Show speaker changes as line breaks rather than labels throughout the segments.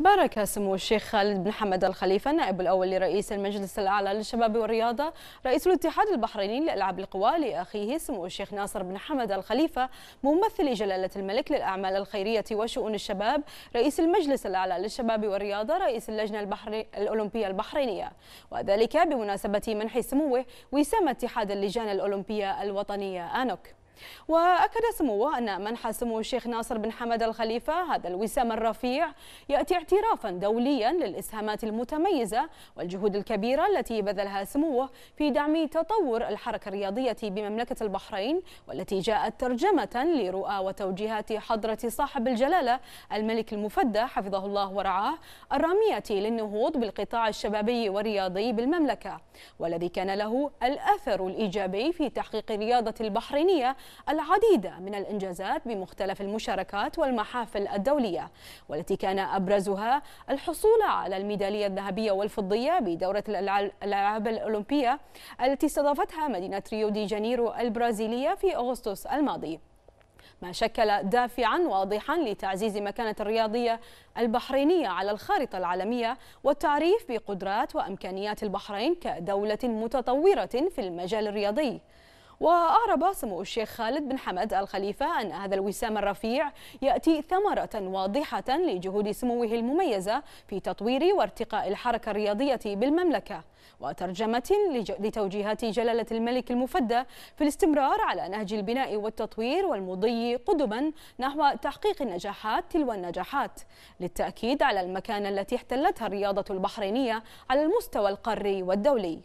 بارك سمو الشيخ خالد بن حمد الخليفة النائب الأول لرئيس المجلس الأعلى للشباب والرياضة رئيس الاتحاد البحريني لألعاب القوى لأخيه سمو الشيخ ناصر بن حمد الخليفة ممثل جلالة الملك للأعمال الخيرية وشؤون الشباب رئيس المجلس الأعلى للشباب والرياضة رئيس اللجنة البحري الأولمبية البحرينية وذلك بمناسبة منح سموه وسام اتحاد اللجان الأولمبية الوطنية آنوك وأكد سموه أن منح سمو الشيخ ناصر بن حمد الخليفة هذا الوسام الرفيع يأتي اعترافا دوليا للإسهامات المتميزة والجهود الكبيرة التي بذلها سموه في دعم تطور الحركة الرياضية بمملكة البحرين والتي جاءت ترجمة لرؤى وتوجيهات حضرة صاحب الجلالة الملك المفدى حفظه الله ورعاه الرامية للنهوض بالقطاع الشبابي والرياضي بالمملكة والذي كان له الأثر الإيجابي في تحقيق الرياضة البحرينية العديد من الإنجازات بمختلف المشاركات والمحافل الدولية والتي كان أبرزها الحصول على الميدالية الذهبية والفضية بدورة الألعاب الأولمبية التي استضافتها مدينة ريو دي جانيرو البرازيلية في أغسطس الماضي ما شكل دافعا واضحا لتعزيز مكانة الرياضية البحرينية على الخارطة العالمية والتعريف بقدرات وأمكانيات البحرين كدولة متطورة في المجال الرياضي وأعرب سمو الشيخ خالد بن حمد الخليفة أن هذا الوسام الرفيع يأتي ثمرة واضحة لجهود سموه المميزة في تطوير وارتقاء الحركة الرياضية بالمملكة وترجمة لتوجيهات جلالة الملك المفدى في الاستمرار على نهج البناء والتطوير والمضي قدما نحو تحقيق النجاحات تلو النجاحات للتأكيد على المكانة التي احتلتها الرياضة البحرينية على المستوى القاري والدولي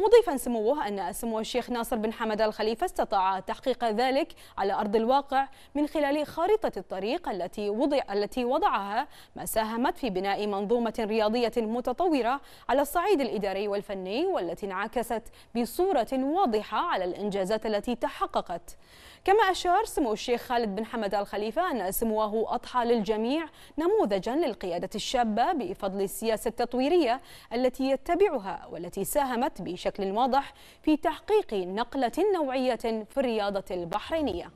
مضيفا سموه أن سمو الشيخ ناصر بن حمد الخليفة استطاع تحقيق ذلك على أرض الواقع من خلال خارطة الطريق التي وضع التي وضعها ما ساهمت في بناء منظومة رياضية متطورة على الصعيد الإداري والفني والتي انعكست بصورة واضحة على الإنجازات التي تحققت كما أشار سمو الشيخ خالد بن حمد الخليفة أن سموه أضحى للجميع نموذجا للقيادة الشابة بفضل السياسة التطويرية التي يتبعها والتي ساهمت بشكل بشكل واضح في تحقيق نقلة نوعية في الرياضة البحرينية